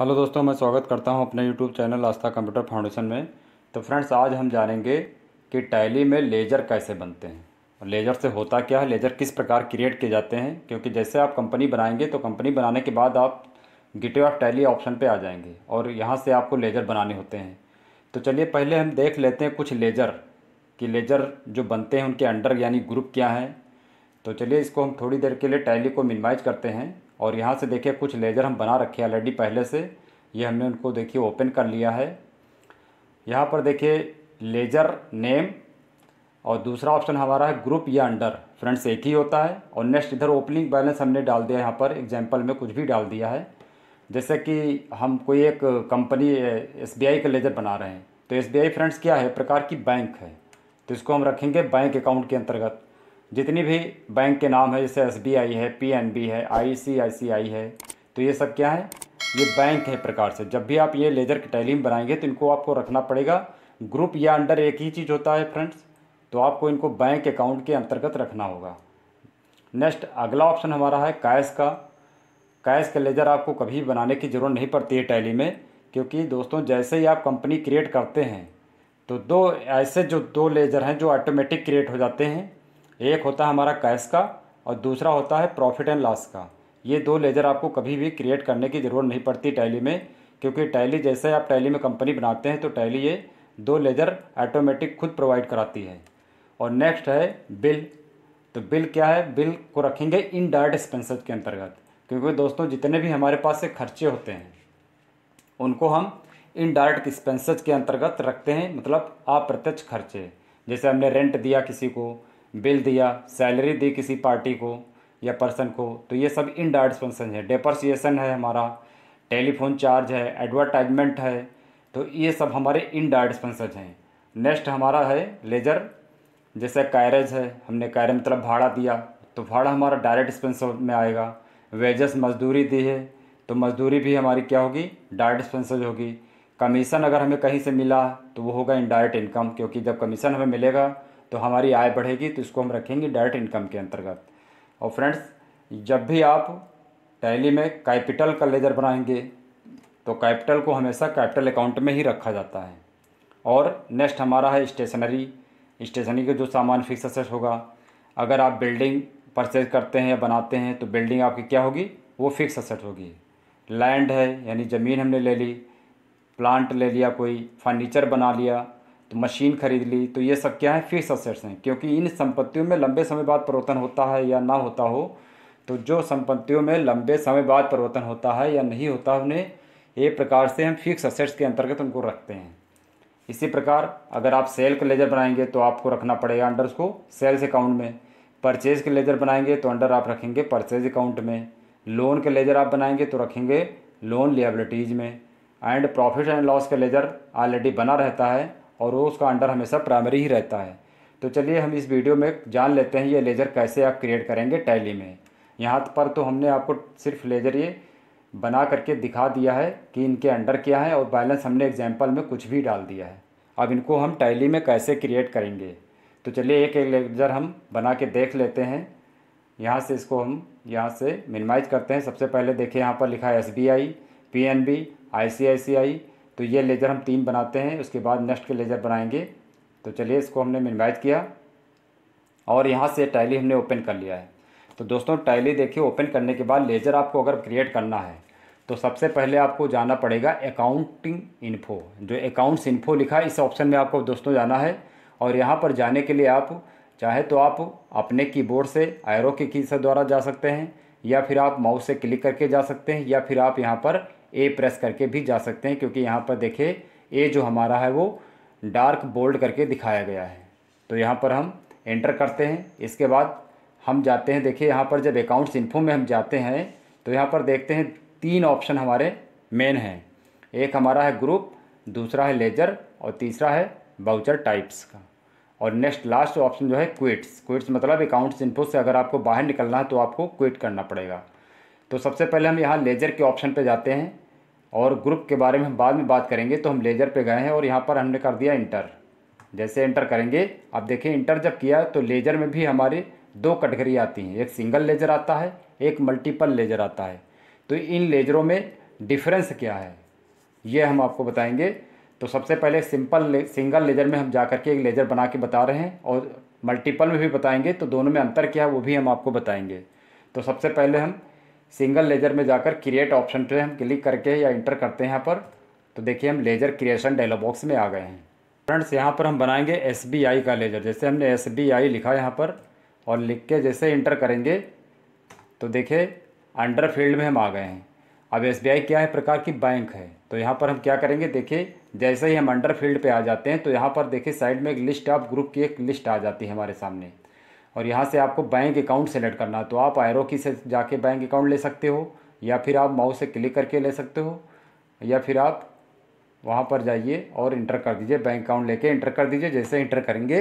hello दोस्तों मैं स्वागत करता हूं अपने YouTube channel Aastha computer foundation में तो फ्रेंड्स आज हम जानेंगे कि टैली में लेज़र कैसे बनते हैं और लेज़र से होता क्या है लेज़र किस प्रकार क्रिएट किए जाते हैं क्योंकि जैसे आप कंपनी बनाएंगे तो कंपनी बनाने के बाद आप गिटे ऑफ टैली ऑप्शन पर आ जाएंगे और यहाँ से आपको लेज़र बनाने होते हैं तो चलिए पहले हम देख लेते हैं कुछ लेज़र कि लेज़र जो बनते हैं उनके अंडर यानी ग्रुप क्या हैं तो चलिए इसको हम थोड़ी देर के लिए टैली को मिनिमाइज करते हैं और यहाँ से देखिए कुछ लेज़र हम बना रखे हैं ऑलरेडी पहले से ये हमने उनको देखिए ओपन कर लिया है यहाँ पर देखिए लेज़र नेम और दूसरा ऑप्शन हमारा है ग्रुप या अंडर फ्रेंड्स एक ही होता है और नेक्स्ट इधर ओपनिंग बैलेंस हमने डाल दिया यहाँ पर एग्जाम्पल में कुछ भी डाल दिया है जैसे कि हम कोई एक कंपनी एस बी आई का लेजर बना रहे हैं तो एस बी आई फ्रेंड्स क्या है प्रकार की बैंक है तो इसको हम रखेंगे बैंक अकाउंट के अंतर्गत जितनी भी बैंक के नाम है जैसे एस है पी है आई है तो ये सब क्या है ये बैंक है प्रकार से जब भी आप ये लेजर की टैली बनाएंगे तो इनको आपको रखना पड़ेगा ग्रुप या अंडर एक ही चीज़ होता है फ्रेंड्स तो आपको इनको बैंक अकाउंट के अंतर्गत रखना होगा नेक्स्ट अगला ऑप्शन हमारा है कैश का कैश का लेजर आपको कभी बनाने की ज़रूरत नहीं पड़ती है टैली में क्योंकि दोस्तों जैसे ही आप कंपनी क्रिएट करते हैं तो दो ऐसे जो दो लेजर हैं जो ऑटोमेटिक क्रिएट हो जाते हैं एक होता है हमारा कैश का और दूसरा होता है प्रॉफिट एंड लॉस का ये दो लेजर आपको कभी भी क्रिएट करने की ज़रूरत नहीं पड़ती टैली में क्योंकि टैली जैसे आप टैली में कंपनी बनाते हैं तो टैली ये दो लेजर ऑटोमेटिक खुद प्रोवाइड कराती है और नेक्स्ट है बिल तो बिल क्या है बिल को रखेंगे इन डायरेक्ट एक्सपेंसेस के अंतर्गत क्योंकि दोस्तों जितने भी हमारे पास से खर्चे होते हैं उनको हम इन डायरेक्ट एक्सपेंसेस के अंतर्गत रखते हैं मतलब अप्रत्यक्ष खर्चे जैसे हमने रेंट दिया किसी को बिल दिया सैलरी दी किसी पार्टी को या पर्सन को तो ये सब इनडायरेक्ट एक्सपेंसन है डेप्रसिएसन है हमारा टेलीफोन चार्ज है एडवर्टाइजमेंट है तो ये सब हमारे इन एक्सपेंसेज हैं नेक्स्ट हमारा है लेजर जैसे कैरेज है हमने कैरेज मतलब भाड़ा दिया तो भाड़ा हमारा डायरेक्ट एक्सपेंस में आएगा वेजेस मजदूरी दी है तो मजदूरी भी हमारी क्या होगी डायरेक्ट एक्सपेंस होगी कमीशन अगर हमें कहीं से मिला तो वो होगा इनडायरेक्ट इनकम क्योंकि जब कमीशन हमें मिलेगा तो हमारी आय बढ़ेगी तो इसको हम रखेंगे डायरेक्ट इनकम के अंतर्गत और फ्रेंड्स जब भी आप टैली में कैपिटल का लेजर बनाएंगे तो कैपिटल को हमेशा कैपिटल अकाउंट में ही रखा जाता है और नेक्स्ट हमारा है स्टेशनरी स्टेशनरी का जो सामान फिक्स असेट होगा अगर आप बिल्डिंग परचेज करते हैं या बनाते हैं तो बिल्डिंग आपकी क्या होगी वो फिक्स असेट होगी लैंड है यानी ज़मीन हमने ले ली प्लांट ले लिया कोई फर्नीचर बना लिया तो मशीन खरीद ली तो ये सब क्या है फिक्स असेट्स हैं क्योंकि इन संपत्तियों में लंबे समय बाद परिवर्तन होता है या ना होता हो तो जो संपत्तियों में लंबे समय बाद परिवर्तन होता है या नहीं होता उन्हें एक प्रकार से हम फिक्स असेट्स के अंतर्गत उनको रखते हैं इसी प्रकार अगर आप सेल का लेजर बनाएंगे तो आपको रखना पड़ेगा अंडर उसको सेल्स अकाउंट में परचेज के लेजर बनाएंगे तो अंडर आप रखेंगे परचेज अकाउंट में लोन के लेजर आप बनाएंगे तो रखेंगे लोन लिएबिलिटीज़ में एंड प्रॉफिट एंड लॉस का लेजर ऑलरेडी बना रहता है और वो उसका अंडर हमेशा प्राइमरी ही रहता है तो चलिए हम इस वीडियो में जान लेते हैं ये लेज़र कैसे आप क्रिएट करेंगे टैली में यहाँ पर तो हमने आपको सिर्फ लेज़र ये बना करके दिखा दिया है कि इनके अंडर क्या है और बैलेंस हमने एग्जाम्पल में कुछ भी डाल दिया है अब इनको हम टैली में कैसे क्रिएट करेंगे तो चलिए एक एक लेज़र हम बना के देख लेते हैं यहाँ से इसको हम यहाँ से मिनिमाइज करते हैं सबसे पहले देखिए यहाँ पर लिखा है S B I P N B I C I C I तो ये लेज़र हम तीन बनाते हैं उसके बाद नेक्स्ट के लेज़र बनाएंगे तो चलिए इसको हमने मिनिमाइज किया और यहाँ से टाइली हमने ओपन कर लिया है तो दोस्तों टाइली देखिए ओपन करने के बाद लेज़र आपको अगर क्रिएट करना है तो सबसे पहले आपको जाना पड़ेगा अकाउंटिंग इन्फो जो अकाउंट्स इन्फो लिखा है इस ऑप्शन में आपको दोस्तों जाना है और यहाँ पर जाने के लिए आप चाहे तो आप अपने कीबोर्ड से आयरो के की से द्वारा जा सकते हैं या फिर आप माउस से क्लिक करके जा सकते हैं या फिर आप यहाँ पर ए प्रेस करके भी जा सकते हैं क्योंकि यहाँ पर देखिए ए जो हमारा है वो डार्क बोल्ड करके दिखाया गया है तो यहाँ पर हम एंटर करते हैं इसके बाद हम जाते हैं देखिए यहाँ पर जब अकाउंट्स इन्फो में हम जाते हैं तो यहाँ पर देखते हैं तीन ऑप्शन हमारे मेन हैं एक हमारा है ग्रुप दूसरा है लेजर और तीसरा है बाउचर टाइप्स का और नेक्स्ट लास्ट ऑप्शन जो है क्विट्स क्विट्स मतलब अकाउंट्स इन्फो से अगर आपको बाहर निकलना है तो आपको क्विट करना पड़ेगा तो सबसे पहले हम यहाँ लेजर के ऑप्शन पर जाते हैं और ग्रुप के बारे में हम बाद में बात करेंगे तो हम लेज़र पे गए हैं और यहाँ पर हमने कर दिया इंटर जैसे इंटर करेंगे अब देखें इंटर जब किया तो लेज़र में भी हमारे दो कैटेगरी आती हैं एक सिंगल लेज़र आता है एक मल्टीपल लेज़र आता है तो इन लेज़रों में डिफरेंस क्या है ये हम आपको बताएंगे तो सबसे पहले सिंपल ले, सिंगल लेज़र में हम जा करके एक लेज़र बना के बता रहे हैं और मल्टीपल में भी बताएंगे तो दोनों में अंतर क्या है वो भी हम आपको बताएंगे तो सबसे पहले हम सिंगल लेजर में जाकर क्रिएट ऑप्शन पे हम क्लिक करके या इंटर करते हैं यहाँ पर तो देखिए हम लेजर क्रिएशन डायलॉग बॉक्स में आ गए हैं फ्रेंड्स यहाँ पर हम बनाएंगे एस का लेजर जैसे हमने एस लिखा यहाँ पर और लिख के जैसे इंटर करेंगे तो देखिए अंडर फील्ड में हम आ गए हैं अब एस क्या है प्रकार की बैंक है तो यहाँ पर हम क्या करेंगे देखिए जैसे ही हम अंडर फील्ड पे आ जाते हैं तो यहाँ पर देखिए साइड में एक लिस्ट ऑफ ग्रुप की एक लिस्ट आ जाती है हमारे सामने और यहाँ से आपको बैंक अकाउंट सेलेक्ट करना है तो आप एरो की से जाके बैंक अकाउंट ले सकते हो या फिर आप माउस से क्लिक करके ले सकते हो या फिर आप वहाँ पर जाइए और इंटर कर दीजिए बैंक अकाउंट लेके इंटर कर दीजिए जैसे इंटर करेंगे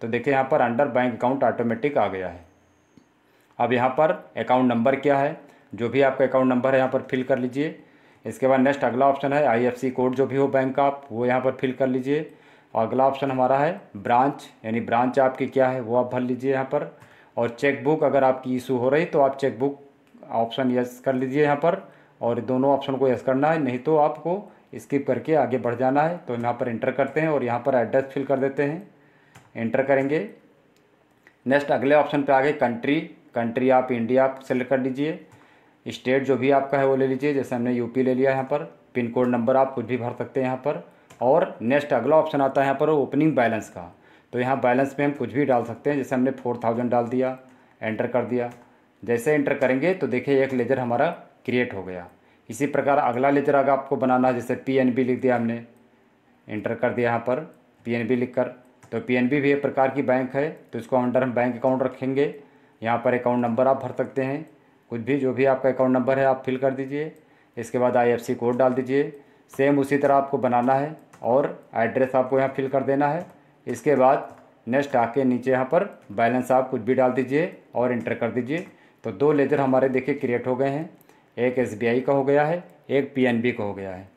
तो देखिए यहाँ पर अंडर बैंक अकाउंट ऑटोमेटिक आ गया है अब यहाँ पर अकाउंट नंबर क्या है जो भी आपका अकाउंट नंबर है यहाँ पर फिल कर लीजिए इसके बाद नेक्स्ट अगला ऑप्शन है आई कोड जो भी हो बैंक का आप वो यहाँ पर फिल कर लीजिए और अगला ऑप्शन हमारा है ब्रांच यानी ब्रांच आपकी क्या है वो आप भर लीजिए यहाँ पर और चेकबुक अगर आपकी इशू हो रही तो आप चेकबुक ऑप्शन यस कर लीजिए यहाँ पर और दोनों ऑप्शन को यस करना है नहीं तो आपको स्किप करके आगे बढ़ जाना है तो यहाँ पर इंटर करते हैं और यहाँ पर एड्रेस फिल कर देते हैं इंटर करेंगे नेक्स्ट अगले ऑप्शन पर आ गए कंट्री कंट्री आप इंडिया आप सेलेक्ट कर लीजिए स्टेट जो भी आपका है वो ले लीजिए जैसे हमने यूपी ले लिया यहाँ पर पिन कोड नंबर आप कुछ भी भर सकते हैं यहाँ पर और नेक्स्ट अगला ऑप्शन आता है यहाँ पर ओपनिंग बैलेंस का तो यहाँ बैलेंस में हम कुछ भी डाल सकते हैं जैसे हमने फोर थाउजेंड डाल दिया एंटर कर दिया जैसे एंटर करेंगे तो देखिए एक लेजर हमारा क्रिएट हो गया इसी प्रकार अगला लेजर अगर आपको बनाना है जैसे पी एन बी लिख दिया हमने एंटर कर दिया यहाँ पर पी एन बी लिख कर तो पी एन बी भी एक प्रकार की बैंक है तो इसको अंडर हम बैंक अकाउंट रखेंगे यहाँ पर अकाउंट नंबर आप भर सकते हैं कुछ भी जो भी आपका अकाउंट नंबर है आप फिल कर दीजिए इसके बाद आई एफ सी कोड डाल दीजिए सेम उसी तरह आपको बनाना है और एड्रेस आपको यहाँ फिल कर देना है इसके बाद नेक्स्ट आके नीचे यहाँ पर बैलेंस आप कुछ भी डाल दीजिए और इंटर कर दीजिए तो दो लेजर हमारे देखिए क्रिएट हो गए हैं एक एस का हो गया है एक पी का हो गया है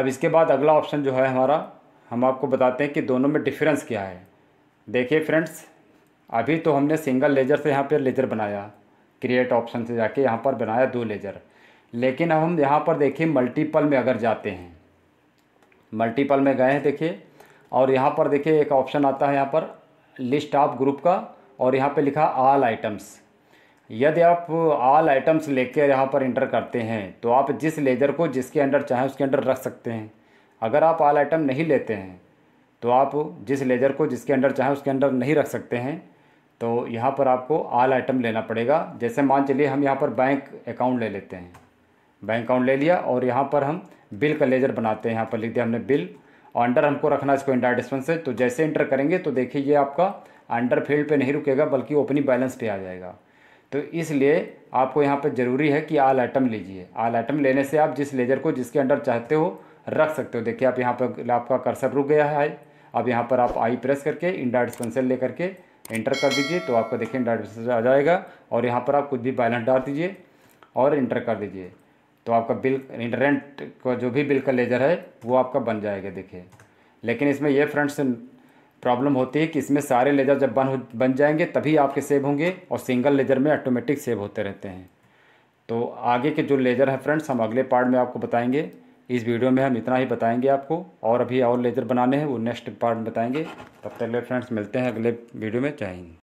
अब इसके बाद अगला ऑप्शन जो है हमारा हम आपको बताते हैं कि दोनों में डिफरेंस क्या है देखिए फ्रेंड्स अभी तो हमने सिंगल लेजर से यहाँ पर लेजर बनाया क्रिएट ऑप्शन से जाके यहाँ पर बनाया दो लेजर लेकिन अब हम यहाँ पर देखिए मल्टीपल में अगर जाते हैं मल्टीपल में गए हैं देखिए और यहाँ पर देखिए एक ऑप्शन आता है यहाँ पर लिस्ट ऑफ ग्रुप का और यहाँ पे लिखा आल आइटम्स यदि आप आल आइटम्स लेकर यहाँ पर इंटर करते हैं तो आप जिस लेजर को जिसके अंडर चाहें उसके अंडर रख सकते हैं अगर आप आल आइटम नहीं लेते हैं तो आप जिस लेजर को जिसके अंडर चाहें उसके अंडर नहीं रख सकते हैं तो यहाँ पर आपको आल आइटम लेना पड़ेगा जैसे मान चलिए हम यहाँ पर बैंक अकाउंट ले लेते हैं बैंक अकाउंट ले लिया और यहाँ पर हम बिल का लेजर बनाते हैं यहाँ पर लिख दिया हमने बिल और अंडर हमको रखना है इसको इंटर से तो जैसे इंटर करेंगे तो देखिए ये आपका अंडर फील्ड पे नहीं रुकेगा बल्कि ओपनिंग बैलेंस पे आ जाएगा तो इसलिए आपको यहाँ पर ज़रूरी है कि आल आइटम लीजिए आल आइटम लेने से आप जिस लेजर को जिसके अंडर चाहते हो रख सकते हो देखिए आप यहाँ पर आपका कर्सर रुक गया है अब यहाँ पर आप आई प्रेस करके इंडा डिस्पेंसर ले करके इंटर कर दीजिए तो आपका देखिए इंडा डिस्पेंसर आ जाएगा और यहाँ पर आप कुछ भी बैलेंस डाल दीजिए और इंटर कर दीजिए तो आपका बिल इंटरनेट का जो भी बिल का लेजर है वो आपका बन जाएगा देखिए लेकिन इसमें यह फ्रेंड्स प्रॉब्लम होती है कि इसमें सारे लेजर जब बन बन जाएंगे तभी आपके सेव होंगे और सिंगल लेजर में ऑटोमेटिक सेव होते रहते हैं तो आगे के जो लेजर है फ्रेंड्स हम अगले पार्ट में आपको बताएंगे इस वीडियो में हम इतना ही बताएंगे आपको और अभी और लेजर बनाने हैं वो नेक्स्ट पार्ट में बताएंगे तब तक ले फ्रेंड्स मिलते हैं अगले वीडियो में चाहेंगे